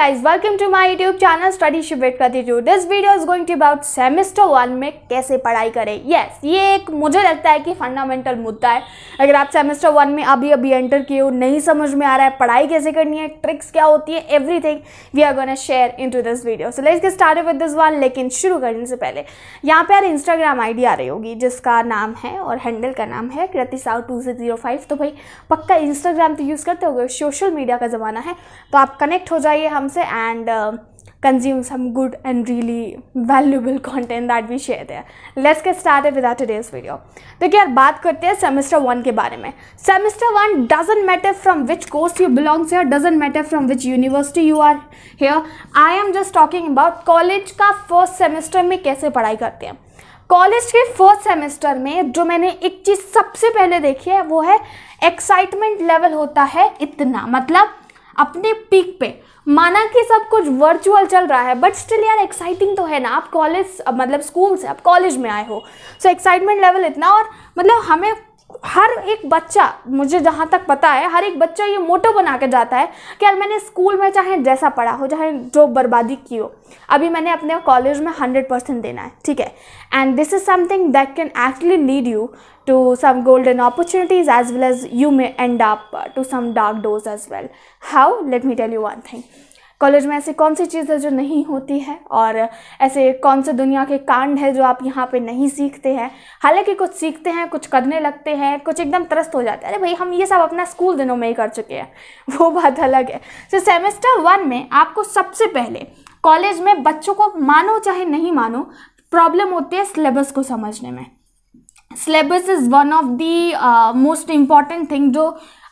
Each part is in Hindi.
guys welcome to my youtube channel study shivet gratitude this video is going to about semester one में कैसे पढ़ाई करें यस yes ये एक मुझे लगता है कि फंडामेंटल मुद्दा है अगर आप सेमेस्टर वन में अभी अभी एंटर किए हो नहीं समझ में आ रहा है पढ़ाई कैसे करनी है ट्रिक्स क्या होती है every we are gonna share into this video so let's get start with this one लेकिन शुरू करने से पहले यहाँ पर यार इंस्टाग्राम आई आ रही होगी जिसका नाम है और हैंडल का नाम है कृति साव टू तो भाई पक्का इंस्टाग्राम तो यूज़ करते हो सोशल मीडिया का ज़माना है तो आप कनेक्ट हो जाइए हम से and consume some good and really really content that we share share let's Let's start started with our video तो क्या बात करते हैं सेमेस्टर वन के बारे में semester one doesn't matter from which course you belongs here doesn't matter from which university you are here I am just talking about college का फर्स्ट सेमेस्टर में कैसे पढ़ाई करते हैं कॉलेज के फर्स्ट सेमेस्टर में जो मैंने एक चीज़ सबसे पहले देखी है वो है एक्साइटमेंट लेवल होता है इतना मतलब अपने पीक पे माना कि सब कुछ वर्चुअल चल रहा है बट स्टिल यार एक्साइटिंग तो है ना आप कॉलेज मतलब स्कूल से आप कॉलेज में आए हो सो एक्साइटमेंट लेवल इतना और मतलब हमें हर एक बच्चा मुझे जहाँ तक पता है हर एक बच्चा ये मोटो बना के जाता है कि यार मैंने स्कूल में चाहे जैसा पढ़ा हो चाहे जो बर्बादी की हो अभी मैंने अपने कॉलेज में हंड्रेड परसेंट देना है ठीक है and this is something that can actually lead you to some golden opportunities as well as you may end up to some dark doors as well how let me tell you one thing college में ऐसी कौन सी चीज़ है जो नहीं होती है और ऐसे कौन से दुनिया के कांड है जो आप यहाँ पे नहीं सीखते हैं हालांकि कुछ सीखते हैं कुछ करने लगते हैं कुछ एकदम त्रस्त हो जाते हैं अरे भाई हम ये सब अपना स्कूल दिनों में ही कर चुके हैं वो बात अलग है तो सेमेस्टर वन में आपको सबसे पहले कॉलेज में बच्चों को मानो चाहे नहीं मानो प्रॉब्लम होती है सिलेबस को समझने में syllabus is one of the most important thing जो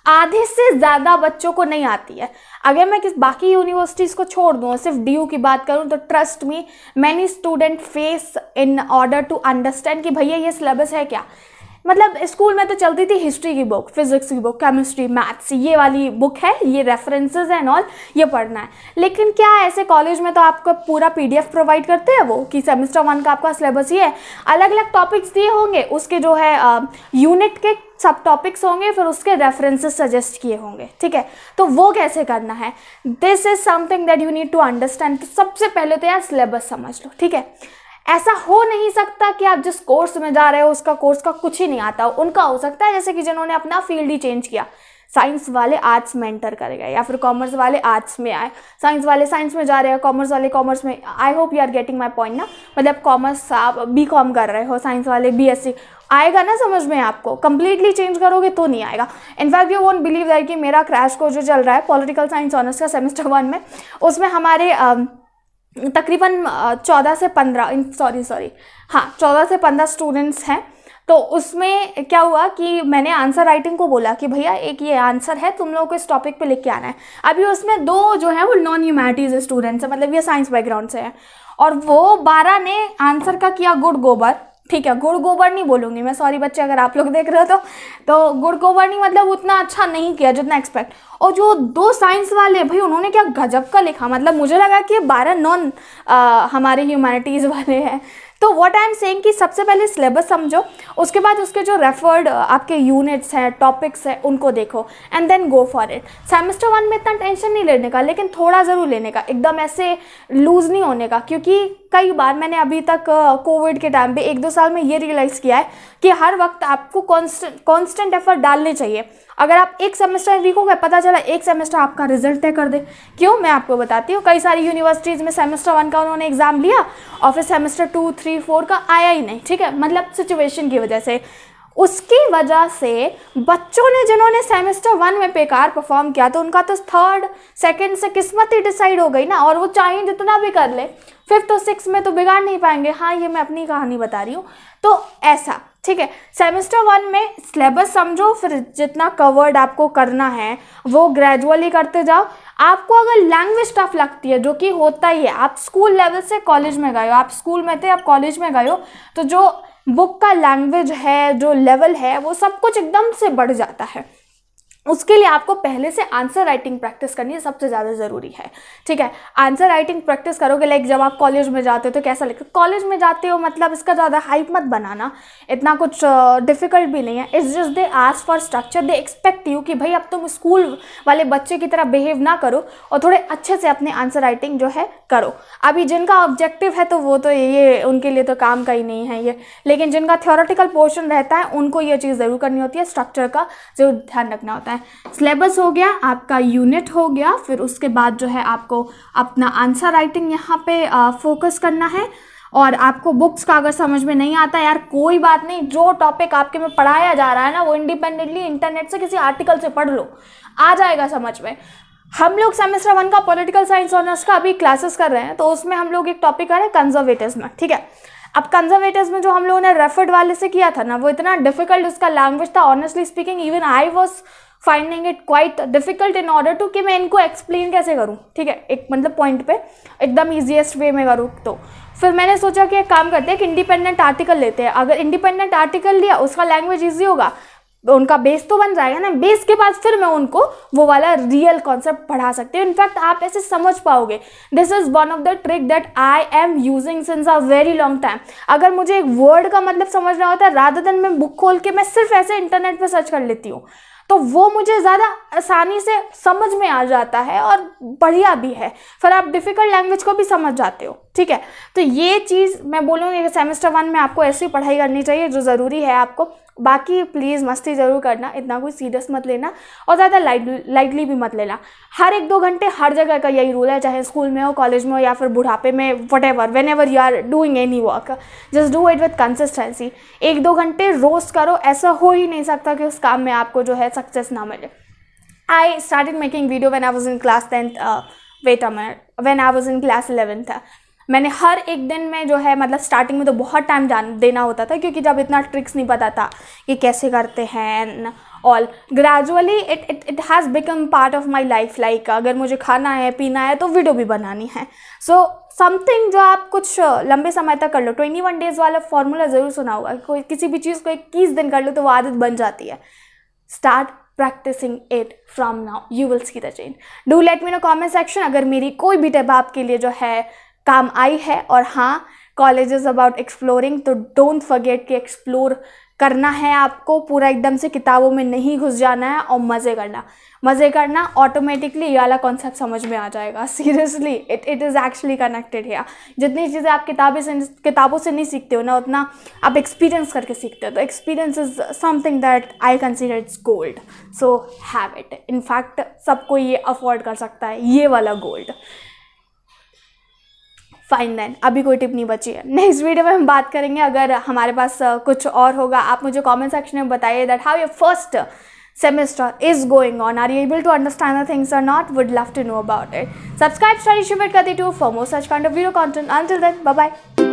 आधे से ज़्यादा बच्चों को नहीं आती है अगर मैं किस बाकी यूनिवर्सिटीज़ को छोड़ दूँ सिर्फ डी की बात करूँ तो trust me many student face in order to understand कि भैया ये सिलेबस है क्या मतलब स्कूल में तो चलती थी हिस्ट्री की बुक फिजिक्स की बुक केमिस्ट्री मैथ्स ये वाली बुक है ये रेफरेंसेज एंड ऑल ये पढ़ना है लेकिन क्या ऐसे कॉलेज में तो आपको पूरा पीडीएफ प्रोवाइड करते हैं वो कि सेमेस्टर वन का आपका सिलेबस ये है अलग अलग टॉपिक्स दिए होंगे उसके जो है यूनिट के सब टॉपिक्स होंगे फिर उसके रेफरेंसेस सजेस्ट किए होंगे ठीक है तो वो कैसे करना है this is something that you need to understand सबसे पहले तो यार सिलेबस समझ लो ठीक है ऐसा हो नहीं सकता कि आप जिस कोर्स में जा रहे हो उसका कोर्स का कुछ ही नहीं आता हो उनका हो सकता है जैसे कि जिन्होंने अपना फील्ड ही चेंज किया साइंस वाले आर्ट्स में एंटर कर गए या फिर कॉमर्स वाले आर्ट्स में आए साइंस वाले साइंस में जा रहे हैं कॉमर्स वाले कॉमर्स में I hope you are getting my point ना मतलब कॉमर्स आप बी कॉम कर रहे हो साइंस वाले बी एस सी आएगा ना समझ में आपको कंप्लीटली चेंज करोगे तो नहीं आएगा in fact you won't believe that कि मेरा क्रैश कोर्स जो चल रहा है पॉलिटिकल साइंस ऑनर्स का सेमेस्टर वन में उसमें हमारे uh, तकरीबन चौदह से पंद्रह सॉरी सॉरी हाँ चौदह से पंद्रह स्टूडेंट्स हैं तो उसमें क्या हुआ कि मैंने आंसर राइटिंग को बोला कि भैया एक ये आंसर है तुम लोगों को इस टॉपिक पे लिख के आना है अभी उसमें दो जो है वो नॉन ह्यूमैनिटीज स्टूडेंट्स हैं मतलब ये साइंस बैकग्राउंड से हैं और वो बारह ने आंसर का किया गुड गोबर ठीक है गुड़ गोबर नहीं बोलूँगी मैं सॉरी बच्चे अगर आप लोग देख रहे हो तो तो गुड़ गोबर नहीं मतलब उतना अच्छा नहीं किया जितना एक्सपेक्ट और जो दो साइंस वाले भाई उन्होंने क्या गजब का लिखा मतलब मुझे लगा कि बारह नॉन हमारे ह्यूमैनिटीज़ वाले हैं तो वट आई एम सेंग कि सबसे पहले सिलेबस समझो उसके बाद उसके जो रेफर्ड आपके यूनिट्स हैं टॉपिक्स हैं उनको देखो and then go for it semester one में इतना टेंशन नहीं लेने का लेकिन थोड़ा ज़रूर लेने का एकदम ऐसे लूज़ नहीं होने का क्योंकि कई बार मैंने अभी तक कोविड के टाइम पे एक दो साल में ये रियलाइज़ किया है कि हर वक्त आपको कॉन्स्टेंट कॉन्स्टेंट एफर्ट डालने चाहिए अगर आप एक सेमेस्टर वीक हो गए पता चला एक सेमेस्टर आपका रिजल्ट तय कर दे क्यों मैं आपको बताती हूँ कई सारी यूनिवर्सिटीज़ में सेमेस्टर वन का उन्होंने एग्ज़ाम लिया और फिर सेमेस्टर टू थ्री फोर का आया ही नहीं ठीक है मतलब सिचुएशन की वजह से उसकी वजह से बच्चों ने जिन्होंने सेमेस्टर वन में बेकार परफॉर्म किया तो उनका तो थर्ड सेकंड से किस्मत ही डिसाइड हो गई ना और वो चाहे जितना भी कर ले फिफ्थ और सिक्स में तो बिगाड़ नहीं पाएंगे हाँ ये मैं अपनी कहानी बता रही हूँ तो ऐसा ठीक है सेमेस्टर वन में सिलेबस समझो फिर जितना कवर्ड आपको करना है वो ग्रेजुअली करते जाओ आपको अगर लैंग्वेज टफ लगती है जो कि होता ही है आप स्कूल लेवल से कॉलेज में गए हो आप स्कूल में थे आप कॉलेज में गए हो तो जो बुक का लैंग्वेज है जो लेवल है वो सब कुछ एकदम से बढ़ जाता है उसके लिए आपको पहले से आंसर राइटिंग प्रैक्टिस करनी है सबसे ज़्यादा ज़रूरी है ठीक है आंसर राइटिंग प्रैक्टिस करोगे लाइक जब आप कॉलेज में जाते हो तो कैसा लिखते कॉलेज में जाते हो मतलब इसका ज़्यादा हाइप मत बनाना इतना कुछ डिफ़िकल्ट भी नहीं है it's just they ask for structure they expect you कि भाई अब तुम स्कूल वाले बच्चे की तरह बिहेव ना करो और थोड़े अच्छे से अपने आंसर राइटिंग जो है करो अभी जिनका ऑब्जेक्टिव है तो वो तो ये उनके लिए तो काम का ही नहीं है ये लेकिन जिनका थियोरटिकल पोर्शन रहता है उनको ये चीज़ ज़रूर करनी होती है स्ट्रक्चर का जरूर ध्यान रखना होता है है सिलेबस हो गया आपका यूनिट हो गया फिर उसके बाद जो है आपको अपना आंसर राइटिंग यहाँ पे फोकस करना है और आपको बुक्स का अगर समझ में नहीं आता यार कोई बात नहीं जो टॉपिक आपके में पढ़ाया जा रहा है ना वो इंडिपेंडेंटली इंटरनेट से किसी आर्टिकल से पढ़ लो आ जाएगा समझ में हम लोग सेमेस्टर वन का पॉलिटिकल साइंस ऑनर्स का अभी क्लासेस कर रहे हैं तो उसमें हम लोग एक टॉपिक कर रहे हैं कंजर्वेटिव्स में ठीक है अब कंजर्वेटर्स में जो हम लोगों ने रेफर्ड वाले से किया था ना वो इतना डिफिकल्ट उसका लैंग्वेज था honestly speaking even I was finding it quite difficult in order to कि मैं इनको एक्सप्लेन कैसे करूँ ठीक है एक मतलब पॉइंट पे एकदम ईजिएस्ट वे में करूँ तो फिर मैंने सोचा कि एक काम करते हैं एक इंडिपेंडेंट आर्टिकल लेते हैं अगर इंडिपेंडेंट आर्टिकल लिया उसका लैंग्वेज ईजी होगा उनका बेस तो बन जाएगा ना बेस के बाद फिर मैं उनको वो वाला रियल कॉन्सेप्ट पढ़ा सकती हूँ इनफैक्ट आप ऐसे समझ पाओगे this is one of the trick that I am using since a very long time अगर मुझे एक वर्ड का मतलब समझना होता है राधा दिन मैं बुक खोल के मैं सिर्फ ऐसे इंटरनेट पर सर्च कर लेती हूँ तो वो मुझे ज़्यादा आसानी से समझ में आ जाता है और बढ़िया भी है फिर आप डिफ़िकल्ट लैंग्वेज को भी समझ जाते हो ठीक है तो ये चीज़ मैं बोलूँगी कि सेमेस्टर वन में आपको ऐसी पढ़ाई करनी चाहिए जो ज़रूरी है आपको बाकी प्लीज़ मस्ती ज़रूर करना इतना कोई सीरियस मत लेना और ज़्यादा लाइट लाइटली भी मत लेना हर एक दो घंटे हर जगह का यही रूल है चाहे स्कूल में हो कॉलेज में हो या फिर बुढ़ापे में whatever whenever you are doing any work just do it with consistency एक दो घंटे रोज़ करो ऐसा हो ही नहीं सकता कि उस काम में आपको जो है सक्सेस ना मिले I started making video when I was in class tenth wait अमर when I was in class eleventh मैंने हर एक दिन में जो है मतलब स्टार्टिंग में तो बहुत टाइम जान देना होता था क्योंकि जब इतना ट्रिक्स नहीं पता था कि कैसे करते हैं all gradually it it it has become part of my life like अगर मुझे खाना है पीना है तो वीडियो भी बनानी है सो so, समथिंग जो आप कुछ लंबे समय तक कर लो ट्वेंटी वन डेज़ वाला फॉर्मूला ज़रूर सुना होगा कोई किसी भी चीज़ को इक्कीस दिन कर लो तो वो आदत बन जाती है start practising it from now you will see the change do let me know comment section अगर मेरी कोई भी टिप आपके लिए जो है काम आई है और हाँ कॉलेज इज़ अबाउट एक्सप्लोरिंग तो डोंट फर्गेट कि एक्सप्लोर करना है आपको पूरा एकदम से किताबों में नहीं घुस जाना है और मज़े करना मज़े करना ऑटोमेटिकली ये वाला कॉन्सेप्ट समझ में आ जाएगा seriously it it is actually connected है जितनी चीज़ें आप किताबें से किताबों से नहीं सीखते हो ना उतना आप एक्सपीरियंस करके सीखते हो तो experience is something that I consider it's gold so have it in fact सबको ये अफोर्ड कर सकता है ये वाला गोल्ड फाइन देन अभी कोई टिप नहीं बची है नेक्स्ट वीडियो में हम बात करेंगे अगर हमारे पास कुछ और होगा आप मुझे कॉमेंट सेक्शन में बताइए that how your first semester is going on are you able to understand the things are not would love to know about it subscribe study Shivir कर दी टू for more such content until then bye bye